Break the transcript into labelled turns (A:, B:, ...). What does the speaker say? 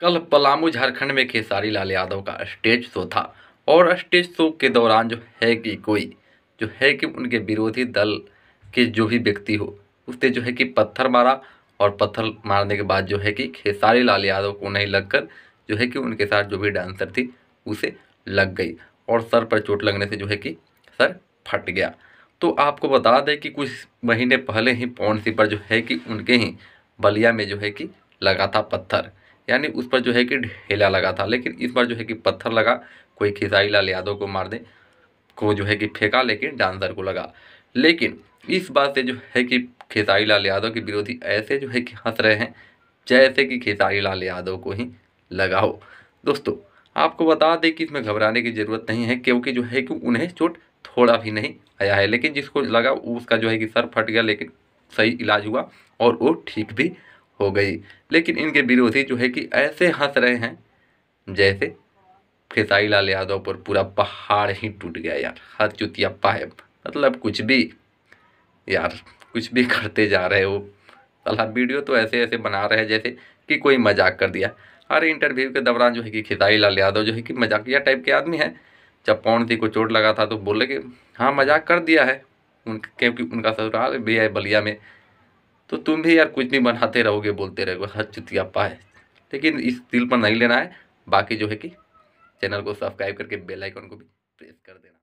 A: कल पलामू झारखंड में खेसारी लाल यादव का स्टेज शो था और स्टेज शो के दौरान जो है कि कोई जो है कि उनके विरोधी दल के जो भी व्यक्ति हो उसने जो है कि पत्थर मारा और पत्थर मारने के बाद जो है कि खेसारी लाल यादव को नहीं लगकर जो है कि उनके साथ जो भी डांसर थी उसे लग गई और सर पर चोट लगने से जो है कि सर फट गया तो आपको बता दें कि कुछ महीने पहले ही पौनसी पर जो है कि उनके ही बलिया में जो है कि लगा था पत्थर यानी उस पर जो है कि ढेला लगा था लेकिन इस बार जो है कि पत्थर लगा कोई खिसाई लाल यादव को मार दे को जो है कि फेंका लेकिन डांसर को लगा लेकिन इस बात से जो है कि खेसारी लाल यादव के विरोधी ऐसे जो है कि हंस रहे हैं जैसे कि खेसारी लाल यादव को ही लगा हो दोस्तों आपको बता दें कि इसमें घबराने की ज़रूरत नहीं है क्योंकि जो है कि उन्हें चोट थोड़ा भी नहीं आया है लेकिन जिसको लगा उसका जो है कि सर फट गया लेकिन सही इलाज हुआ और वो ठीक भी हो गई लेकिन इनके विरोधी जो है कि ऐसे हंस रहे हैं जैसे खेसाई लाल यादव पर पूरा पहाड़ ही टूट गया यार हर चुतिया पाइप मतलब कुछ भी यार कुछ भी करते जा रहे हो अल्लाह वीडियो तो ऐसे ऐसे बना रहे हैं जैसे कि कोई मजाक कर दिया हर इंटरव्यू के दौरान जो है कि खेसाई लाल यादव जो है कि मजाकिया टाइप के आदमी है जब पौन को चोट लगा था तो बोले कि हाँ मजाक कर दिया है उन क्योंकि उनका ससुराल भी है बलिया में तो तुम भी यार कुछ भी बनाते रहोगे बोलते रहोगे हर चुतिया पाए लेकिन इस दिल पर नहीं लेना है बाकी जो है कि चैनल को सब्सक्राइब करके बेल आइकन को भी प्रेस कर देना